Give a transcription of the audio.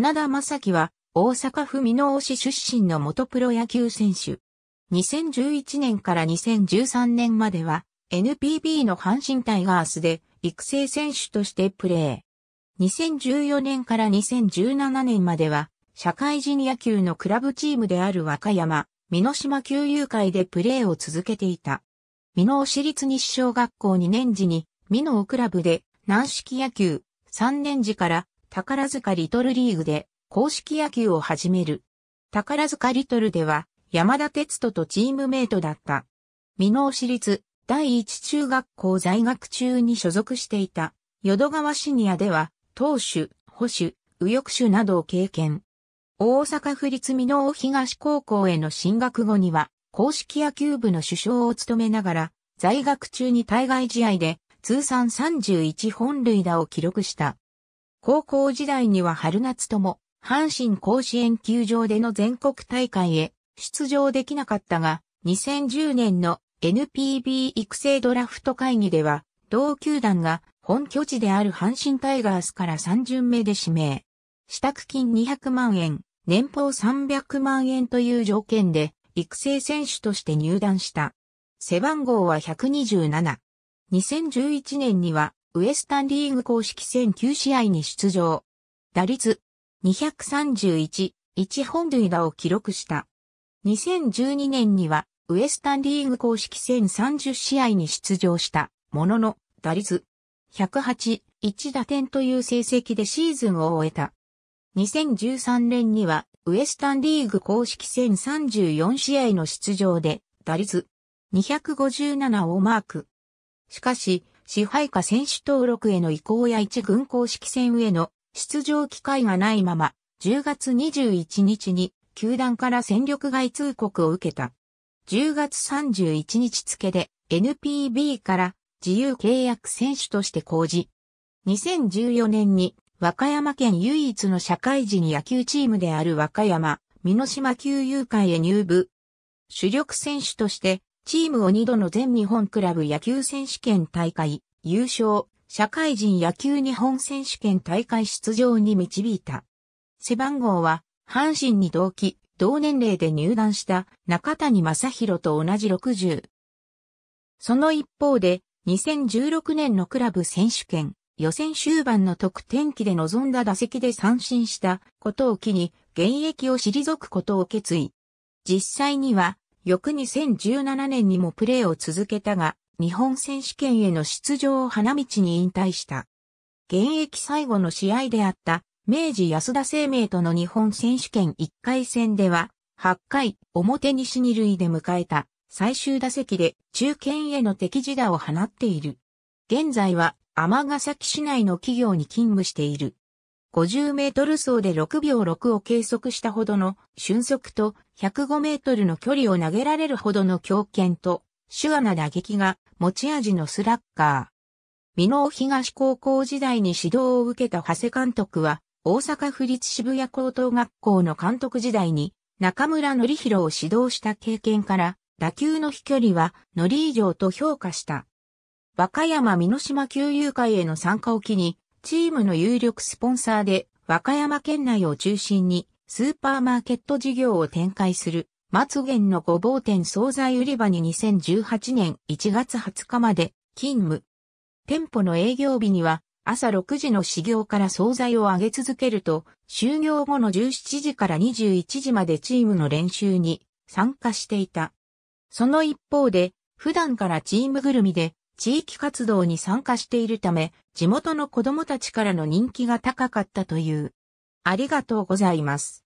花田正樹は、大阪府箕面市出身の元プロ野球選手。2011年から2013年までは、NPB の阪神タイガースで育成選手としてプレー。2014年から2017年までは、社会人野球のクラブチームである和歌山、美島球友会でプレーを続けていた。美濃市立西小学校2年時に、美濃クラブで軟式野球、3年時から宝塚リトルリーグで公式野球を始める。宝塚リトルでは山田哲人とチームメイトだった。美濃市立第一中学校在学中に所属していた淀川シニアでは投手、保守、右翼手などを経験。大阪府立美濃東高校への進学後には公式野球部の首相を務めながら在学中に対外試合で通算31本塁打を記録した。高校時代には春夏とも、阪神甲子園球場での全国大会へ出場できなかったが、2010年の NPB 育成ドラフト会議では、同球団が本拠地である阪神タイガースから3巡目で指名。支度金200万円、年俸300万円という条件で、育成選手として入団した。背番号は127。2011年にはウエスタンリーグ公式戦9試合に出場。打率231、1本塁打を記録した。2012年にはウエスタンリーグ公式戦30試合に出場したものの打率108、1打点という成績でシーズンを終えた。2013年にはウエスタンリーグ公式戦34試合の出場で打率257をマーク。しかし、支配下選手登録への移行や一軍公式戦への出場機会がないまま、10月21日に球団から戦力外通告を受けた。10月31日付で NPB から自由契約選手として公示。2014年に和歌山県唯一の社会人野球チームである和歌山、美濃島球友会へ入部。主力選手としてチームを2度の全日本クラブ野球選手権大会、優勝、社会人野球日本選手権大会出場に導いた。背番号は、阪神に同期、同年齢で入団した中谷正宏と同じ60。その一方で、2016年のクラブ選手権、予選終盤の得点機で臨んだ打席で三振したことを機に、現役を退くことを決意。実際には、翌2017年にもプレーを続けたが、日本選手権への出場を花道に引退した。現役最後の試合であった、明治安田生命との日本選手権1回戦では、8回表西二塁で迎えた最終打席で中堅への敵地打を放っている。現在は尼崎市内の企業に勤務している。50メートル走で6秒6を計測したほどの瞬速と105メートルの距離を投げられるほどの強肩と手話な打撃が持ち味のスラッガー。美濃東高校時代に指導を受けた長谷監督は大阪府立渋谷高等学校の監督時代に中村則弘を指導した経験から打球の飛距離は則以上と評価した。和歌山美濃島球友会への参加を機にチームの有力スポンサーで、和歌山県内を中心に、スーパーマーケット事業を展開する、松源のごぼう店惣菜売り場に2018年1月20日まで勤務。店舗の営業日には朝6時の始業から惣菜を上げ続けると、就業後の17時から21時までチームの練習に参加していた。その一方で、普段からチームぐるみで地域活動に参加しているため、地元の子供たちからの人気が高かったという。ありがとうございます。